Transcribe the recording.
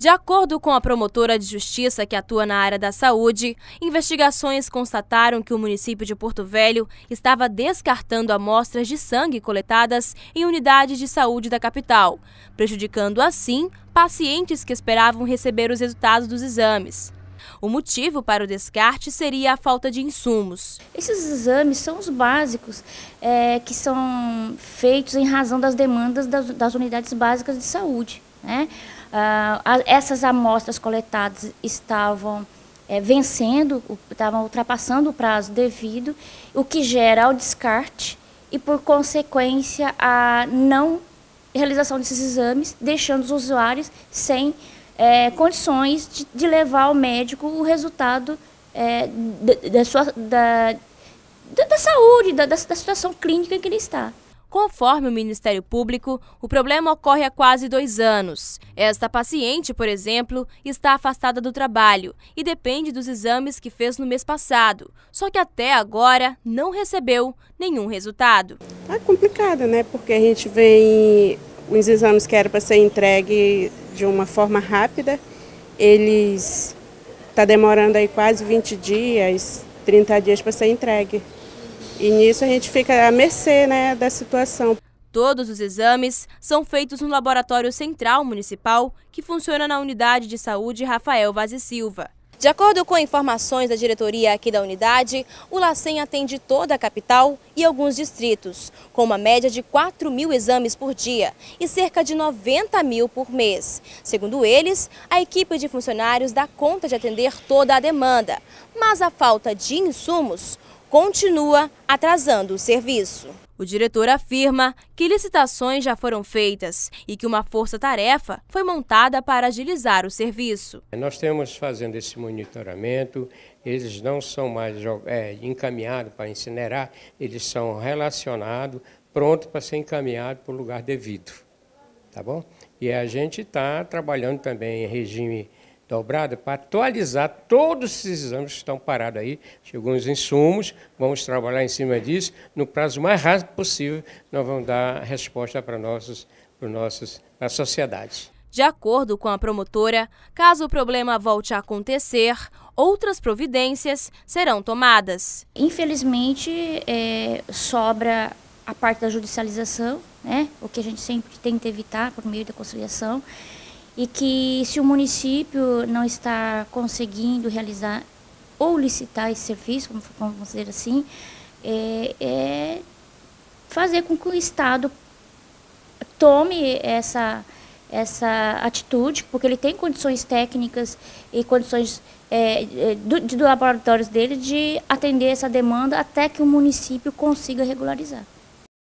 De acordo com a promotora de justiça que atua na área da saúde, investigações constataram que o município de Porto Velho estava descartando amostras de sangue coletadas em unidades de saúde da capital, prejudicando assim pacientes que esperavam receber os resultados dos exames. O motivo para o descarte seria a falta de insumos. Esses exames são os básicos é, que são feitos em razão das demandas das, das unidades básicas de saúde. Né? Ah, essas amostras coletadas estavam é, vencendo, estavam ultrapassando o prazo devido, o que gera o descarte e, por consequência, a não realização desses exames, deixando os usuários sem é, condições de, de, levar ao médico o resultado é, da, da, sua, da, da, saúde, da, da situação clínica em que ele está. Conforme o Ministério Público, o problema ocorre há quase dois anos. Esta paciente, por exemplo, está afastada do trabalho e depende dos exames que fez no mês passado, só que até agora não recebeu nenhum resultado. É complicado, né? Porque a gente vem os exames que eram para ser entregue de uma forma rápida, eles está demorando aí quase 20 dias, 30 dias para ser entregue. E nisso a gente fica à mercê né, da situação. Todos os exames são feitos no Laboratório Central Municipal, que funciona na Unidade de Saúde Rafael Vaz Silva. De acordo com informações da diretoria aqui da unidade, o LACEN atende toda a capital e alguns distritos, com uma média de 4 mil exames por dia e cerca de 90 mil por mês. Segundo eles, a equipe de funcionários dá conta de atender toda a demanda, mas a falta de insumos continua atrasando o serviço. O diretor afirma que licitações já foram feitas e que uma força-tarefa foi montada para agilizar o serviço. Nós temos fazendo esse monitoramento, eles não são mais é, encaminhados para incinerar, eles são relacionados, pronto para ser encaminhado para o lugar devido. Tá bom? E a gente está trabalhando também em regime dobrada para atualizar todos esses exames que estão parados aí. Chegou os insumos, vamos trabalhar em cima disso. No prazo mais rápido possível, nós vamos dar resposta para nossos, para nossos, para a sociedade. De acordo com a promotora, caso o problema volte a acontecer, outras providências serão tomadas. Infelizmente, é, sobra a parte da judicialização, né? o que a gente sempre tenta evitar por meio da conciliação e que se o município não está conseguindo realizar ou licitar esse serviço, como vamos dizer assim, é, é fazer com que o Estado tome essa, essa atitude, porque ele tem condições técnicas e condições é, é do, do laboratórios dele de atender essa demanda até que o município consiga regularizar.